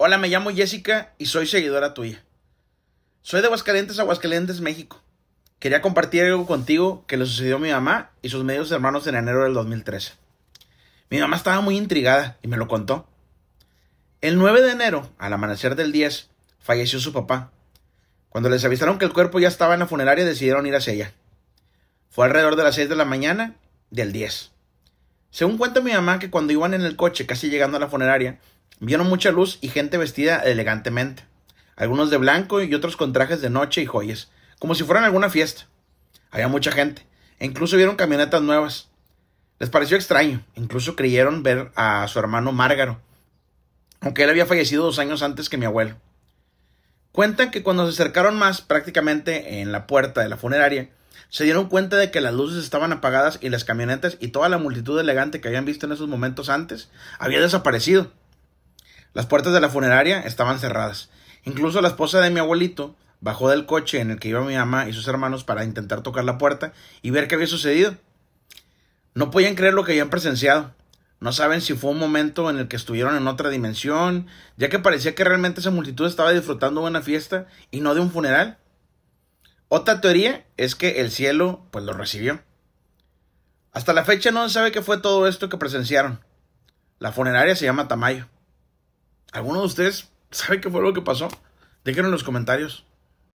Hola, me llamo Jessica y soy seguidora tuya. Soy de Aguascalientes, Aguascalientes, México. Quería compartir algo contigo que le sucedió a mi mamá y sus medios hermanos en enero del 2013. Mi mamá estaba muy intrigada y me lo contó. El 9 de enero, al amanecer del 10, falleció su papá. Cuando les avisaron que el cuerpo ya estaba en la funeraria, decidieron ir hacia ella. Fue alrededor de las 6 de la mañana del 10. Según cuenta mi mamá que cuando iban en el coche casi llegando a la funeraria, Vieron mucha luz y gente vestida elegantemente, algunos de blanco y otros con trajes de noche y joyas, como si fueran alguna fiesta. Había mucha gente, e incluso vieron camionetas nuevas. Les pareció extraño, incluso creyeron ver a su hermano Márgaro, aunque él había fallecido dos años antes que mi abuelo. Cuentan que cuando se acercaron más prácticamente en la puerta de la funeraria, se dieron cuenta de que las luces estaban apagadas y las camionetas y toda la multitud elegante que habían visto en esos momentos antes había desaparecido. Las puertas de la funeraria estaban cerradas. Incluso la esposa de mi abuelito bajó del coche en el que iba mi mamá y sus hermanos para intentar tocar la puerta y ver qué había sucedido. No podían creer lo que habían presenciado. No saben si fue un momento en el que estuvieron en otra dimensión, ya que parecía que realmente esa multitud estaba disfrutando de una fiesta y no de un funeral. Otra teoría es que el cielo pues lo recibió. Hasta la fecha no se sabe qué fue todo esto que presenciaron. La funeraria se llama Tamayo. ¿Alguno de ustedes sabe qué fue lo que pasó? Déjenlo en los comentarios.